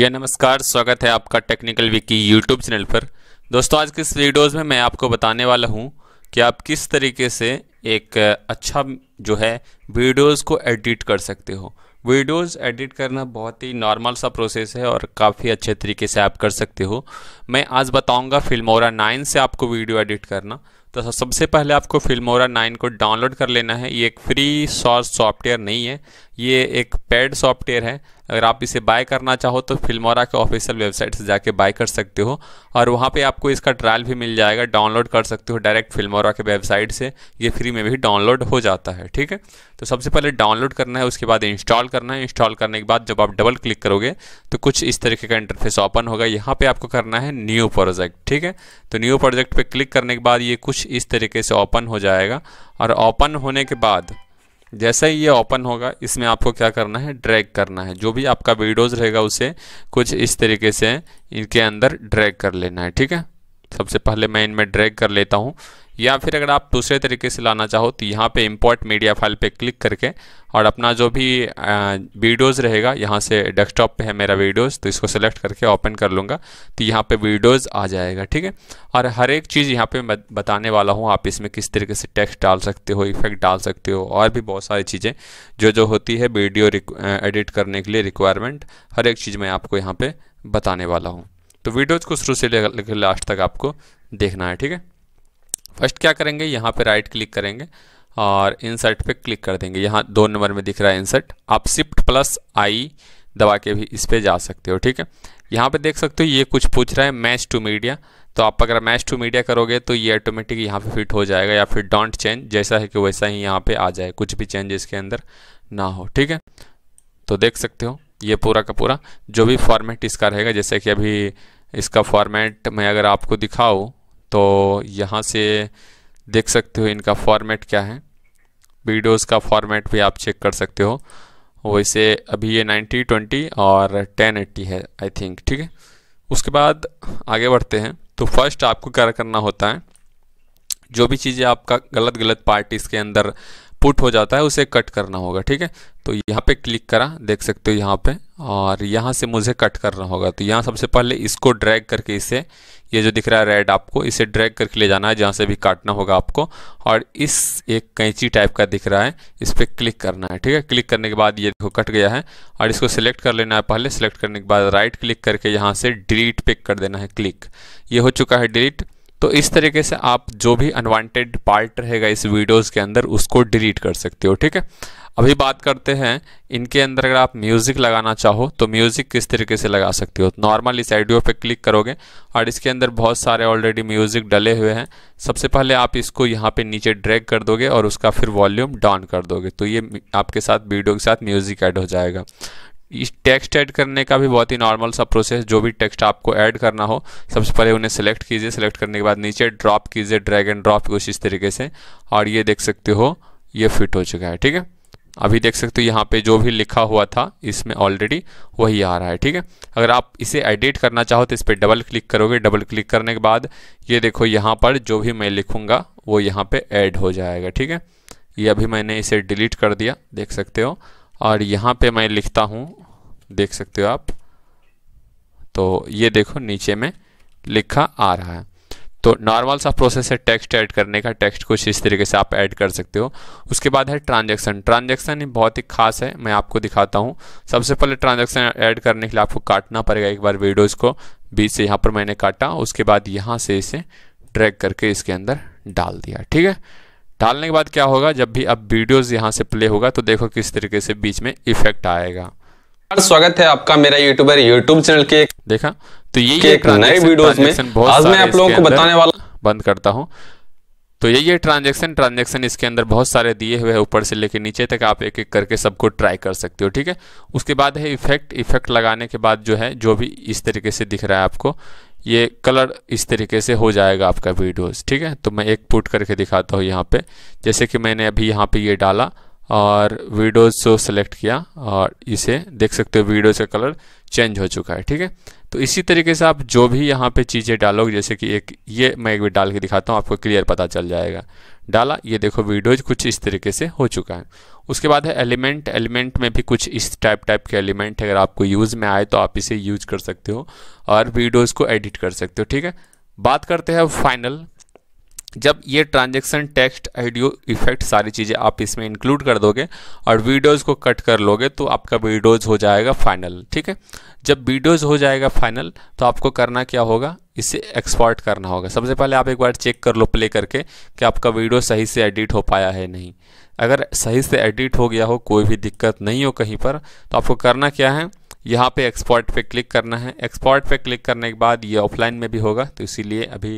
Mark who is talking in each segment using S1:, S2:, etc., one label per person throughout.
S1: जी हाँ, नमस्कार स्वागत है आपका टेक्निकल विकी यूट्यूब चैनल पर दोस्तों आज के इस वीडियोज़ में मैं आपको बताने वाला हूँ कि आप किस तरीके से एक अच्छा जो है वीडियोज़ को एडिट कर सकते हो वीडियोस एडिट करना बहुत ही नॉर्मल सा प्रोसेस है और काफ़ी अच्छे तरीके से आप कर सकते हो मैं आज बताऊँगा फिल्मोरा नाइन से आपको वीडियो एडिट करना तो सबसे पहले आपको फिल्मोरा नाइन को डाउनलोड कर लेना है ये एक फ्री सॉर्स सॉफ्टवेयर नहीं है ये एक पेड सॉफ्टवेयर है अगर आप इसे बाय करना चाहो तो फिल्मोरा के ऑफिशियल वेबसाइट से जाके बाय कर सकते हो और वहाँ पे आपको इसका ट्रायल भी मिल जाएगा डाउनलोड कर सकते हो डायरेक्ट फिल्मोरा के वेबसाइट से ये फ्री में भी डाउनलोड हो जाता है ठीक है तो सबसे पहले डाउनलोड करना है उसके बाद इंस्टॉल करना है इंस्टॉल करने के बाद जब आप डबल क्लिक करोगे तो कुछ इस तरीके का इंटरफेस ओपन होगा यहाँ पर आपको करना है न्यू प्रोजेक्ट ठीक है तो न्यू प्रोजेक्ट पर क्लिक करने के बाद ये कुछ इस तरीके से ओपन हो जाएगा और ओपन होने के बाद जैसे ही ये ओपन होगा इसमें आपको क्या करना है ड्रैग करना है जो भी आपका वीडियोज़ रहेगा उसे कुछ इस तरीके से इनके अंदर ड्रैग कर लेना है ठीक है सबसे पहले मैं इनमें ड्रैग कर लेता हूँ या फिर अगर आप दूसरे तरीके से लाना चाहो तो यहाँ पे इंपोर्ट मीडिया फाइल पे क्लिक करके और अपना जो भी वीडियोस रहेगा यहाँ से डेस्कटॉप पे है मेरा वीडियोस तो इसको सेलेक्ट करके ओपन कर लूँगा तो यहाँ पे वीडियोस आ जाएगा ठीक है और हर एक चीज़ यहाँ पे मैं बताने वाला हूँ आप इसमें किस तरीके से टेक्स्ट डाल सकते हो इफेक्ट डाल सकते हो और भी बहुत सारी चीज़ें जो जो होती है वीडियो एडिट करने के लिए रिक्वायरमेंट हर एक चीज़ मैं आपको यहाँ पर बताने वाला हूँ तो वीडियोज़ को शुरू से लेकर लास्ट तक आपको देखना है ठीक है फर्स्ट क्या करेंगे यहाँ पे राइट क्लिक करेंगे और इंसर्ट पे क्लिक कर देंगे यहाँ दो नंबर में दिख रहा है इंसर्ट आप शिफ्ट प्लस आई दबा के भी इस पर जा सकते हो ठीक है यहाँ पे देख सकते हो ये कुछ पूछ रहा है मैच टू मीडिया तो आप अगर मैच टू मीडिया करोगे तो ये ऑटोमेटिक यहाँ पे फिट हो जाएगा या फिर डोंट चेंज जैसा है कि वैसा ही यहाँ पे आ जाए कुछ भी चेंज इसके अंदर ना हो ठीक है तो देख सकते हो ये पूरा का पूरा जो भी फॉर्मेट इसका रहेगा जैसे कि अभी इसका फॉर्मेट मैं अगर आपको दिखाऊँ तो यहाँ से देख सकते हो इनका फॉर्मेट क्या है वीडियोस का फॉर्मेट भी आप चेक कर सकते हो वैसे अभी ये 90 20 और 1080 है आई थिंक ठीक है उसके बाद आगे बढ़ते हैं तो फर्स्ट आपको क्या करना होता है जो भी चीज़ें आपका गलत गलत पार्ट इसके अंदर पुट हो जाता है उसे कट करना होगा ठीक है तो यहाँ पे क्लिक करा देख सकते हो यहाँ पे और यहाँ से मुझे कट करना होगा तो यहाँ सबसे पहले इसको ड्रैग करके इसे ये जो दिख रहा है रेड आपको इसे ड्रैग करके ले जाना है जहाँ से भी काटना होगा आपको और इस एक कैंची टाइप का दिख रहा है इस पर क्लिक करना है ठीक है क्लिक करने के बाद ये देखो कट गया है और इसको सिलेक्ट कर लेना है पहले सिलेक्ट करने के बाद राइट क्लिक करके यहाँ से डिलीट पे कर देना है क्लिक ये हो चुका है डिलीट तो इस तरीके से आप जो भी अनवांटेड पार्ट रहेगा इस वीडियोस के अंदर उसको डिलीट कर सकते हो ठीक है अभी बात करते हैं इनके अंदर अगर आप म्यूज़िक लगाना चाहो तो म्यूज़िक किस तरीके से लगा सकते हो नॉर्मल इस आइडियो पे क्लिक करोगे और इसके अंदर बहुत सारे ऑलरेडी म्यूज़िक डले हुए हैं सबसे पहले आप इसको यहाँ पे नीचे ड्रैग कर दोगे और उसका फिर वॉल्यूम डाउन कर दोगे तो ये आपके साथ वीडियो के साथ म्यूज़िक ऐड हो जाएगा इस टेक्स्ट ऐड करने का भी बहुत ही नॉर्मल सा प्रोसेस जो भी टेक्स्ट आपको ऐड करना हो सबसे पहले उन्हें सेलेक्ट कीजिए सेलेक्ट करने के बाद नीचे ड्रॉप कीजिए ड्रैग एंड ड्रॉप कुछ इस तरीके से और ये देख सकते हो ये फिट हो चुका है ठीक है अभी देख सकते हो यहाँ पे जो भी लिखा हुआ था इसमें ऑलरेडी वही आ रहा है ठीक है अगर आप इसे एडिट करना चाहो तो इस पर डबल क्लिक करोगे डबल क्लिक करने के बाद ये देखो यहाँ पर जो भी मैं लिखूँगा वो यहाँ पर ऐड हो जाएगा ठीक है ये अभी मैंने इसे डिलीट कर दिया देख सकते हो और यहाँ पे मैं लिखता हूँ देख सकते हो आप तो ये देखो नीचे में लिखा आ रहा है तो नॉर्मल सा प्रोसेस है टेक्स्ट ऐड करने का टेक्स्ट कुछ इस तरीके से आप ऐड कर सकते हो उसके बाद है ट्रांजैक्शन ट्रांजैक्शन बहुत ही खास है मैं आपको दिखाता हूँ सबसे पहले ट्रांजैक्शन ऐड करने के लिए आपको काटना पड़ेगा एक बार वीडियोज़ को बीच से यहाँ पर मैंने काटा उसके बाद यहाँ से इसे ड्रैग करके इसके अंदर डाल दिया ठीक है डालने के बाद क्या होगा जब भी अब वीडियोज़ यहाँ से प्ले होगा तो देखो किस तरीके से बीच में इफेक्ट आएगा स्वागत है आपका मेरा यूट्यूबर यूट्यूब चैनल के देखा तो यही एक नए वीडियोस में आज मैं आप लोगों को बताने वाला बंद करता हूँ तो यही है ट्रांजेक्शन ट्रांजेक्शन इसके अंदर बहुत सारे दिए हुए हैं ऊपर से लेकर नीचे तक आप एक एक करके सबको ट्राई कर सकते हो ठीक है उसके बाद है इफेक्ट इफेक्ट लगाने के बाद जो है जो भी इस तरीके से दिख रहा है आपको ये कलर इस तरीके से हो जाएगा आपका वीडियोस ठीक है तो मैं एक पुट करके दिखाता हूँ यहाँ पे जैसे कि मैंने अभी यहाँ पे ये डाला और वीडियोज जो सेलेक्ट किया और इसे देख सकते हो वीडियोज का कलर चेंज हो चुका है ठीक है तो इसी तरीके से आप जो भी यहाँ पे चीज़ें डालोगे जैसे कि एक ये मैं एक भी डाल के दिखाता हूँ आपको क्लियर पता चल जाएगा डाला ये देखो वीडियोज कुछ इस तरीके से हो चुका है उसके बाद है एलिमेंट एलिमेंट में भी कुछ इस टाइप टाइप के एलिमेंट है अगर आपको यूज़ में आए तो आप इसे यूज कर सकते हो और वीडियोज़ को एडिट कर सकते हो ठीक है बात करते हैं फाइनल जब ये ट्रांजेक्शन टेक्स्ट आइडियो इफेक्ट सारी चीज़ें आप इसमें इंक्लूड कर दोगे और वीडियोज़ को कट कर लोगे तो आपका वीडियोज़ हो जाएगा फाइनल ठीक है जब वीडियोज़ हो जाएगा फाइनल तो आपको करना क्या होगा इसे एक्सपोर्ट करना होगा सबसे पहले आप एक बार चेक कर लो प्ले करके कि आपका वीडियो सही से एडिट हो पाया है नहीं अगर सही से एडिट हो गया हो कोई भी दिक्कत नहीं हो कहीं पर तो आपको करना क्या है यहाँ पे एक्सपोर्ट पे क्लिक करना है एक्सपोर्ट पे क्लिक करने के बाद ये ऑफलाइन में भी होगा तो इसीलिए अभी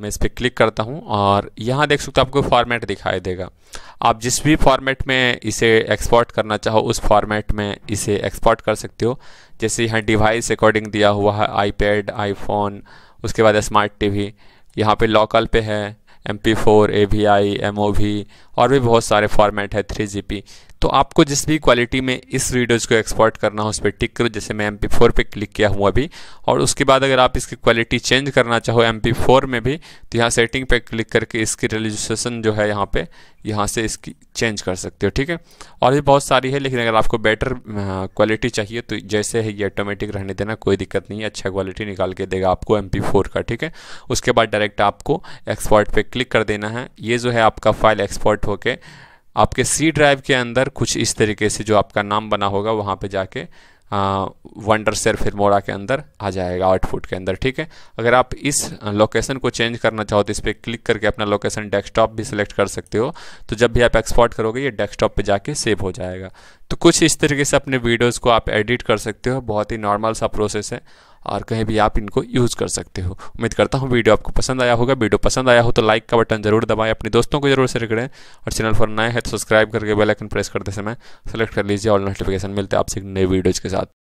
S1: मैं इस पर क्लिक करता हूँ और यहाँ देख सकते हो आपको फॉर्मेट दिखाई देगा आप जिस भी फॉर्मेट में इसे एक्सपोर्ट करना चाहो उस फॉर्मेट में इसे एक्सपोर्ट कर सकते हो जैसे यहाँ डिवाइस अकॉर्डिंग दिया हुआ है आईपैड आईफोन उसके बाद स्मार्ट टीवी यहाँ पे लोकल पे है M P four A V I M O V और भी बहुत सारे फॉर्मेट है थ्री जी पी तो आपको जिस भी क्वालिटी में इस वीडियोज़ को एक्सपोर्ट करना हो उस पर टिक करो जैसे मैं एम पी फोर पर क्लिक किया हूँ अभी और उसके बाद अगर आप इसकी क्वालिटी चेंज करना चाहो एम पी फोर में भी तो यहाँ सेटिंग पर क्लिक करके इसकी रजिस्ट्रेशन जो है यहाँ पर यहाँ से इसकी चेंज कर सकते हो ठीक है और भी बहुत सारी है लेकिन अगर आपको बेटर क्वालिटी चाहिए तो जैसे है ये ऑटोमेटिक रहने देना कोई दिक्कत नहीं है अच्छा क्वालिटी निकाल के देगा आपको एम का ठीक है उसके बाद डायरेक्ट आपको एक्सपोर्ट पर क्लिक कर देना है ये जो है आपका फाइल एक्सपोर्ट होके आपके सी ड्राइव के अंदर कुछ इस तरीके से जो आपका नाम बना होगा वहाँ पे जाके वंडर सेल फिल्मोरा के अंदर आ जाएगा आउटपुट के अंदर ठीक है अगर आप इस लोकेशन को चेंज करना चाहो तो इस पर क्लिक करके अपना लोकेशन डेस्कटॉप भी सिलेक्ट कर सकते हो तो जब भी आप एक्सपोर्ट करोगे ये डेस्कटॉप पे जाके सेव हो जाएगा तो कुछ इस तरीके से अपने वीडियोज़ को आप एडिट कर सकते हो बहुत ही नॉर्मल सा प्रोसेस है और कहीं भी आप इनको यूज़ कर सकते हो उम्मीद करता हूँ वीडियो आपको पसंद आया होगा वीडियो पसंद आया हो तो लाइक का बटन जरूर दबाएं अपने दोस्तों को जरूर शेयर करें और चैनल पर नए हैं तो सब्सक्राइब करके बेलाइकन प्रेस करते समय सेलेक्ट कर लीजिए और नोटिफिकेशन मिलते हैं आपसे एक नए वीडियोज़ के साथ